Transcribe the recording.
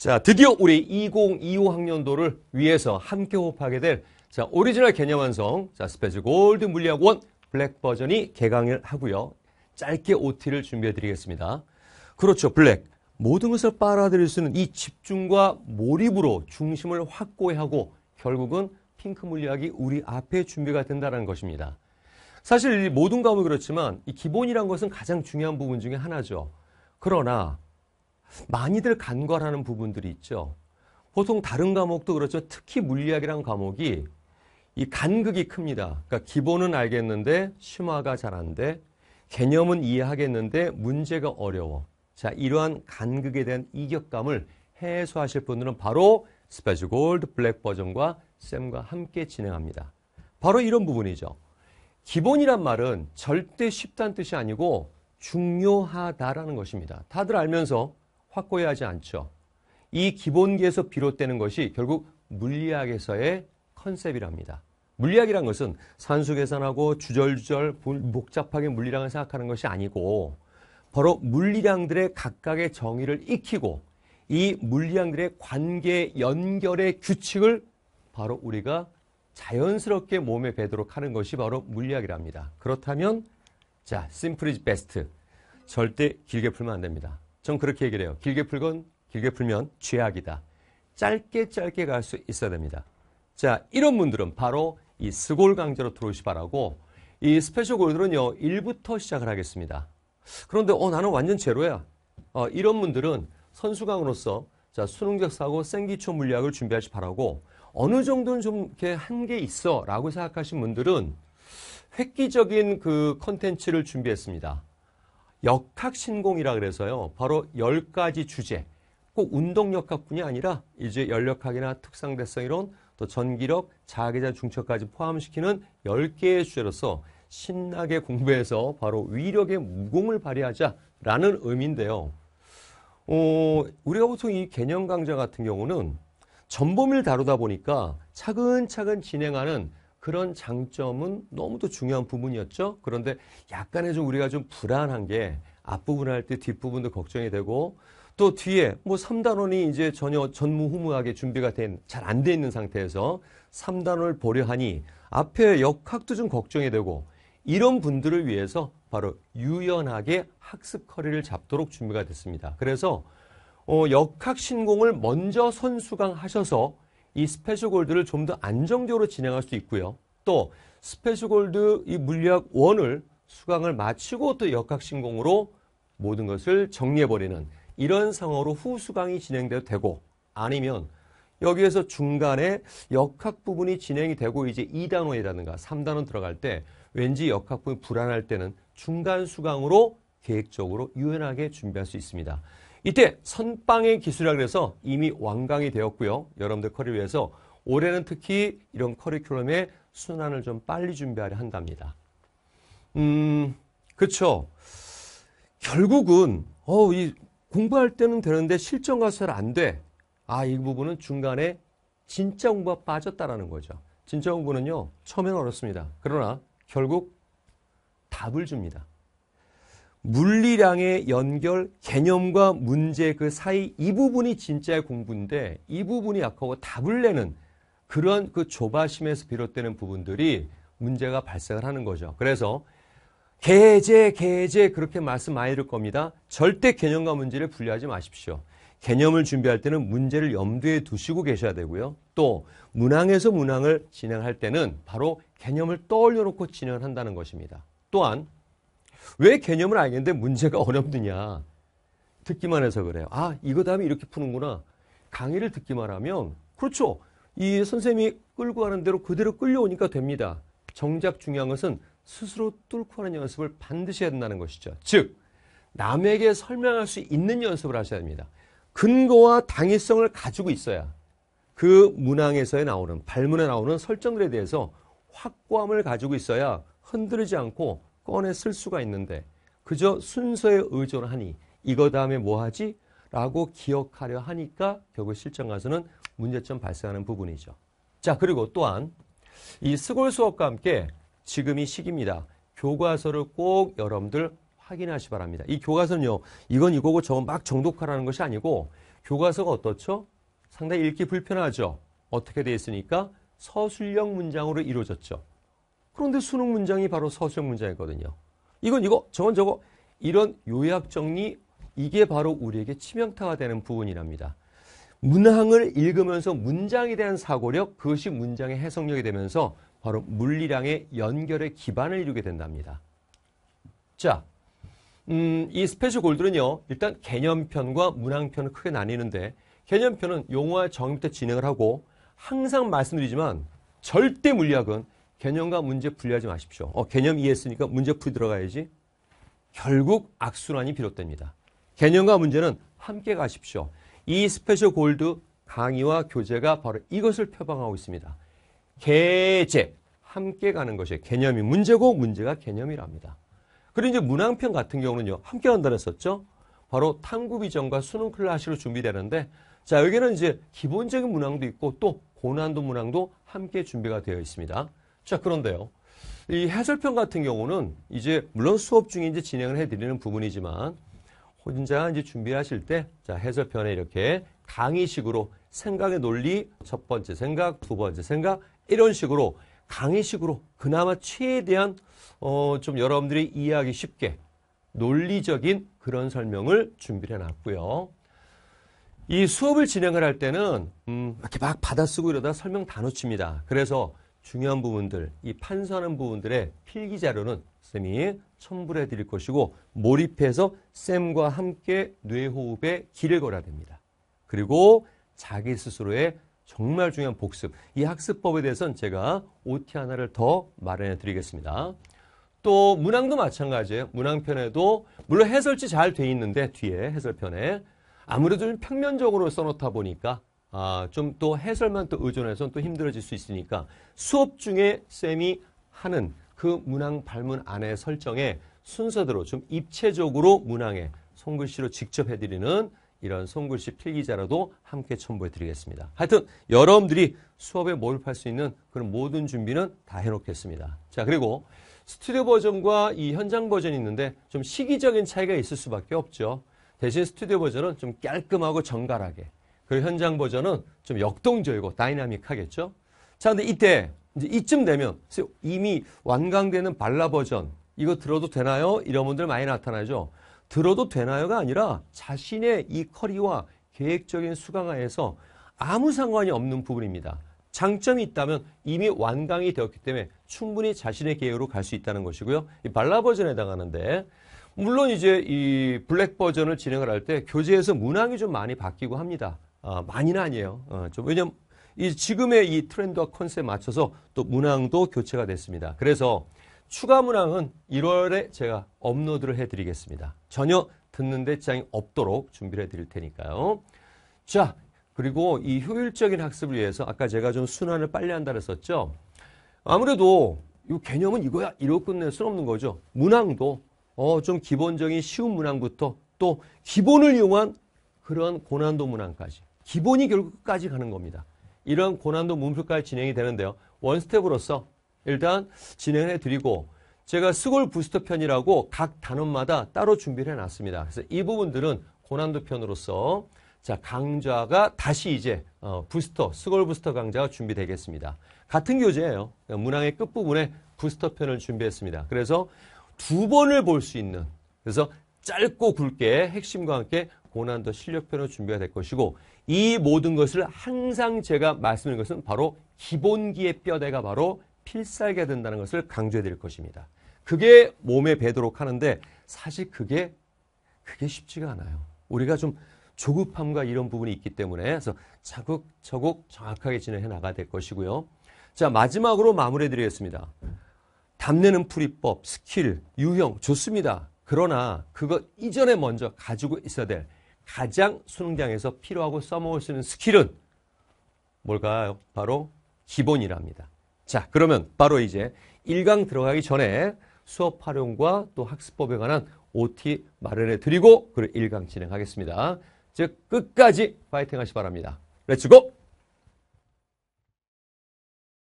자, 드디어 우리 2025 학년도를 위해서 함께 호흡하게 될 자, 오리지널 개념 완성. 자, 스페셜 골드 물리학 원 블랙 버전이 개강을 하고요. 짧게 OT를 준비해 드리겠습니다. 그렇죠. 블랙. 모든 것을 빨아들일 수 있는 이 집중과 몰입으로 중심을 확고히 하고 결국은 핑크 물리학이 우리 앞에 준비가 된다는 것입니다. 사실 모든 과목이 그렇지만 이 기본이란 것은 가장 중요한 부분 중에 하나죠. 그러나 많이들 간과하는 부분들이 있죠. 보통 다른 과목도 그렇죠. 특히 물리학이란 과목이 이 간극이 큽니다. 그러니까 기본은 알겠는데 심화가 잘 안 돼. 개념은 이해하겠는데 문제가 어려워. 자, 이러한 간극에 대한 이격감을 해소하실 분들은 바로 스페셜 골드 블랙 버전과 쌤과 함께 진행합니다. 바로 이런 부분이죠. 기본이란 말은 절대 쉽다는 뜻이 아니고 중요하다라는 것입니다. 다들 알면서 확고해 하지 않죠. 이 기본기에서 비롯되는 것이 결국 물리학에서의 컨셉이랍니다. 물리학이란 것은 산수 계산하고 주절주절 복잡하게 물리량을 생각하는 것이 아니고 바로 물리량들의 각각의 정의를 익히고 이 물리량들의 관계 연결의 규칙을 바로 우리가 자연스럽게 몸에 배도록 하는 것이 바로 물리학이랍니다. 그렇다면 자, 심플 m 즈 베스트. 절대 길게 풀면 안 됩니다. 전 그렇게 얘기를 해요. 길게 풀건 길게 풀면 죄악이다. 짧게 짧게 갈 수 있어야 됩니다. 자, 이런 분들은 바로 이 스골 강좌로 들어오시 바라고 이 스페셜 골드는요 1부터 시작을 하겠습니다. 그런데 어 나는 완전 제로야. 어, 이런 분들은 선수강으로서 자 수능적 사고 생기초 물리학을 준비하시 바라고 어느 정도는 좀 이렇게 한계 있어라고 생각하신 분들은 획기적인 그 컨텐츠를 준비했습니다. 역학신공이라 그래서요. 바로 10가지 주제. 꼭 운동역학뿐이 아니라 이제 열역학이나 특상대성 이론, 또 전기력, 자기자 중첩까지 포함시키는 10개의 주제로서 신나게 공부해서 바로 위력의 무공을 발휘하자라는 의미인데요. 어, 우리가 보통 이 개념 강좌 같은 경우는 전범위를 다루다 보니까 차근차근 진행하는 그런 장점은 너무도 중요한 부분이었죠. 그런데 약간의 좀 우리가 좀 불안한 게 앞부분 할 때 뒷부분도 걱정이 되고 또 뒤에 뭐 3단원이 이제 전혀 전무후무하게 준비가 된 잘 안 돼 있는 상태에서 3단원을 보려 하니 앞에 역학도 좀 걱정이 되고 이런 분들을 위해서 바로 유연하게 학습 커리를 잡도록 준비가 됐습니다. 그래서 어, 역학 신공을 먼저 선수강 하셔서 이 스페셜 골드를 좀 더 안정적으로 진행할 수 있고요. 또 스페셜 골드 이 물리학 1을 수강을 마치고 또 역학신공으로 모든 것을 정리해버리는 이런 상황으로 후수강이 진행돼도 되고 아니면 여기에서 중간에 역학 부분이 진행이 되고 이제 2단원이라든가 3단원 들어갈 때 왠지 역학 부분이 불안할 때는 중간 수강으로 계획적으로 유연하게 준비할 수 있습니다. 이때 선빵의 기술이라 그래서 이미 완강이 되었고요. 여러분들 커리 위해서 올해는 특히 이런 커리큘럼의 순환을 좀 빨리 준비하려 한답니다. 음, 그렇죠. 결국은 어, 이 공부할 때는 되는데 실전 가서 잘안 돼. 아, 이 부분은 중간에 진짜 공부가 빠졌다라는 거죠. 진짜 공부는요. 처음엔 어렵습니다. 그러나 결국 답을 줍니다. 물리량의 연결, 개념과 문제 그 사이 이 부분이 진짜의 공부인데 이 부분이 약하고 답을 내는 그런 그 조바심에서 비롯되는 부분들이 문제가 발생을 하는 거죠. 그래서 개제, 개제 그렇게 말씀 많이 들 겁니다. 절대 개념과 문제를 분리하지 마십시오. 개념을 준비할 때는 문제를 염두에 두시고 계셔야 되고요. 또 문항에서 문항을 진행할 때는 바로 개념을 떠올려 놓고 진행한다는 을 것입니다. 또한 왜 개념을 알겠는데 문제가 어렵느냐. 듣기만 해서 그래요. 아, 이거 다음에 이렇게 푸는구나. 강의를 듣기만 하면, 그렇죠. 이 선생님이 끌고 가는 대로 그대로 끌려오니까 됩니다. 정작 중요한 것은 스스로 뚫고 하는 연습을 반드시 해야 된다는 것이죠. 즉, 남에게 설명할 수 있는 연습을 하셔야 됩니다. 근거와 당위성을 가지고 있어야 그 문항에서 나오는, 발문에 나오는 설정들에 대해서 확고함을 가지고 있어야 흔들리지 않고 꺼내 쓸 수가 있는데 그저 순서에 의존하니 이거 다음에 뭐 하지? 라고 기억하려 하니까 결국 실전 가서는 문제점 발생하는 부분이죠. 자 그리고 또한 이 스골 수업과 함께 지금 이 시기입니다. 교과서를 꼭 여러분들 확인하시 바랍니다. 이 교과서는요. 이건 이거고 저건 막 정독하라는 것이 아니고 교과서가 어떻죠? 상당히 읽기 불편하죠. 어떻게 되어 있으니까 서술형 문장으로 이루어졌죠. 그런데 수능 문장이 바로 서술형 문장이거든요. 이건 이거, 저건 저거, 이런 요약 정리, 이게 바로 우리에게 치명타가 되는 부분이랍니다. 문항을 읽으면서 문장에 대한 사고력, 그것이 문장의 해석력이 되면서 바로 물리량의 연결의 기반을 이루게 된답니다. 자, 음, 이 스페셜 골드는요, 일단 개념편과 문항편을 크게 나뉘는데, 개념편은 용어와 정의부터 진행을 하고, 항상 말씀드리지만, 절대 물리학은 개념과 문제 분리하지 마십시오. 어, 개념 이해했으니까 문제 풀이 들어가야지. 결국 악순환이 비롯됩니다. 개념과 문제는 함께 가십시오. 이 스페셜 골드 강의와 교재가 바로 이것을 표방하고 있습니다. 개제, 함께 가는 것이 개념이 문제고 문제가 개념이랍니다. 그리고 이제 문항편 같은 경우는요. 함께 한다 했었죠. 바로 탐구비전과 수능 클래시로 준비되는데 자 여기는 이제 기본적인 문항도 있고 또 고난도 문항도 함께 준비가 되어 있습니다. 자, 그런데요. 이 해설편 같은 경우는 이제 물론 수업 중에 이제 진행을 해드리는 부분이지만 혼자 이제 준비하실 때 자, 해설편에 이렇게 강의식으로 생각의 논리 첫 번째 생각, 두 번째 생각 이런 식으로 강의식으로 그나마 최대한 어, 좀 여러분들이 이해하기 쉽게 논리적인 그런 설명을 준비해 놨고요. 이 수업을 진행을 할 때는 음, 이렇게 막 받아쓰고 이러다 설명 다 놓칩니다. 그래서 중요한 부분들, 이 판서하는 부분들의 필기 자료는 쌤이 첨부해 드릴 것이고 몰입해서 쌤과 함께 뇌호흡의 길을 걸어야 됩니다. 그리고 자기 스스로의 정말 중요한 복습, 이 학습법에 대해서는 제가 OT 하나를 더 마련해 드리겠습니다. 또 문항도 마찬가지예요. 문항편에도 물론 해설지 잘 돼 있는데 뒤에 해설편에 아무래도 좀 평면적으로 써놓다 보니까 아, 좀 또 해설만 또의존해서또 힘들어질 수 있으니까 수업 중에 쌤이 하는 그 문항 발문 안에 설정에 순서대로 좀 입체적으로 문항에 손글씨로 직접 해드리는 이런 손글씨 필기자라도 함께 첨부해 드리겠습니다. 하여튼 여러분들이 수업에 몰입할 수 있는 그런 모든 준비는 다 해놓겠습니다. 자 그리고 스튜디오 버전과 이 현장 버전이 있는데 좀 시기적인 차이가 있을 수밖에 없죠. 대신 스튜디오 버전은 좀 깔끔하고 정갈하게 그 현장 버전은 좀 역동적이고 다이나믹하겠죠. 자, 근데 이때 이제 이쯤 되면 이미 완강되는 발라 버전 이거 들어도 되나요? 이런 분들 많이 나타나죠. 들어도 되나요가 아니라 자신의 이 커리와 계획적인 수강화에서 아무 상관이 없는 부분입니다. 장점이 있다면 이미 완강이 되었기 때문에 충분히 자신의 계획으로 갈 수 있다는 것이고요. 이 발라 버전에 해당하는데 물론 이제 이 블랙 버전을 진행을 할 때 교재에서 문항이 좀 많이 바뀌고 합니다. 아, 많이는 아니에요. 어, 좀 왜냐면 하이 지금의 이 트렌드와 컨셉에 맞춰서 또 문항도 교체가 됐습니다. 그래서 추가 문항은 1월에 제가 업로드를 해드리겠습니다. 전혀 듣는데 지장이 없도록 준비를 해드릴 테니까요. 자, 그리고 이 효율적인 학습을 위해서 아까 제가 좀 순환을 빨리 한다 그랬었죠. 아무래도 이 개념은 이거야 이러고 끝낼 수는 없는 거죠. 문항도 어, 좀 기본적인 쉬운 문항부터 또 기본을 이용한 그런 고난도 문항까지 기본이 결국 끝까지 가는 겁니다. 이런 고난도 문법까지 진행이 되는데요. 원스텝으로서 일단 진행을 해드리고 제가 스골 부스터 편이라고 각 단원마다 따로 준비를 해놨습니다. 그래서 이 부분들은 고난도 편으로서 자 강좌가 다시 이제 어, 부스터, 스골 부스터 강좌가 준비되겠습니다. 같은 교재예요. 그러니까 문항의 끝부분에 부스터 편을 준비했습니다. 그래서 두 번을 볼 수 있는 그래서 짧고 굵게 핵심과 함께 고난도 실력표으로 준비가 될 것이고 이 모든 것을 항상 제가 말씀드린 것은 바로 기본기의 뼈대가 바로 필살기가 된다는 것을 강조해 드릴 것입니다. 그게 몸에 배도록 하는데 사실 그게 그게 쉽지가 않아요. 우리가 좀 조급함과 이런 부분이 있기 때문에 그래서 차곡차곡 정확하게 진행해 나가야 될 것이고요. 자 마지막으로 마무리해 드리겠습니다. 담내는 풀이법, 스킬, 유형 좋습니다. 그러나 그것 이전에 먼저 가지고 있어야 될 가장 수능장에서 필요하고 써먹을 수 있는 스킬은 뭘까요? 바로 기본이랍니다. 자, 그러면 바로 이제 1강 들어가기 전에 수업 활용과 또 학습법에 관한 OT 마련해 드리고 그리고 1강 진행하겠습니다. 즉 끝까지 파이팅 하시 바랍니다. 렛츠고!